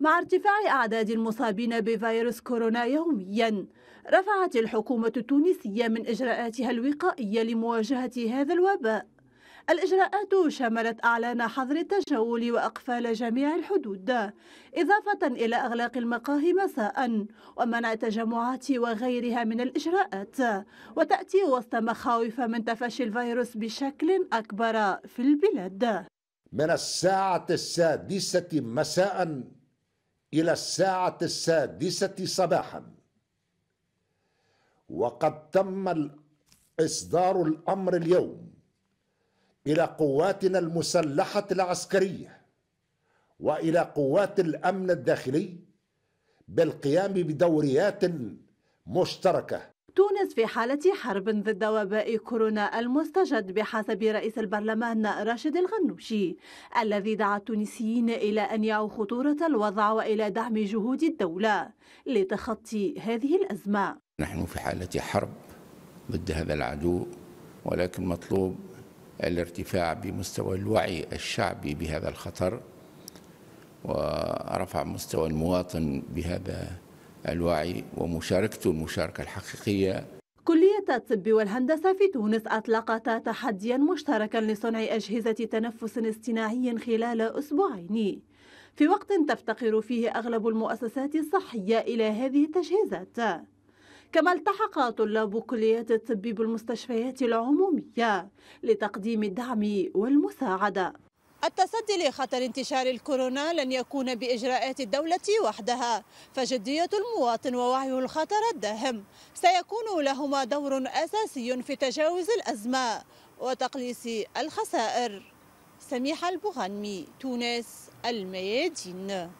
مع ارتفاع أعداد المصابين بفيروس كورونا يوميا رفعت الحكومة التونسية من إجراءاتها الوقائية لمواجهة هذا الوباء الإجراءات شملت أعلان حظر التجول وأقفال جميع الحدود إضافة إلى أغلاق المقاهي مساء ومنع التجمعات وغيرها من الإجراءات وتأتي وسط مخاوف من تفشي الفيروس بشكل أكبر في البلاد من الساعة السادسة مساء إلى الساعة السادسة صباحا وقد تم إصدار الأمر اليوم إلى قواتنا المسلحة العسكرية وإلى قوات الأمن الداخلي بالقيام بدوريات مشتركة تونس في حالة حرب ضد وباء كورونا المستجد بحسب رئيس البرلمان راشد الغنوشي الذي دعا التونسيين إلى أن يعوا خطورة الوضع وإلى دعم جهود الدولة لتخطي هذه الأزمة نحن في حالة حرب ضد هذا العدو ولكن مطلوب الارتفاع بمستوى الوعي الشعبي بهذا الخطر ورفع مستوى المواطن بهذا الوعي ومشاركته المشاركة الحقيقية كلية الطب والهندسة في تونس أطلقت تحديا مشتركا لصنع أجهزة تنفس اصطناعي خلال أسبوعين في وقت تفتقر فيه أغلب المؤسسات الصحية إلى هذه التجهيزات كما التحق طلاب كلية الطب بالمستشفيات العمومية لتقديم الدعم والمساعدة التصدي لخطر انتشار الكورونا لن يكون بإجراءات الدولة وحدها فجدية المواطن ووعيه الخطر الداهم سيكون لهما دور أساسي في تجاوز الأزمة وتقليص الخسائر سميحة البغنمي تونس الميادين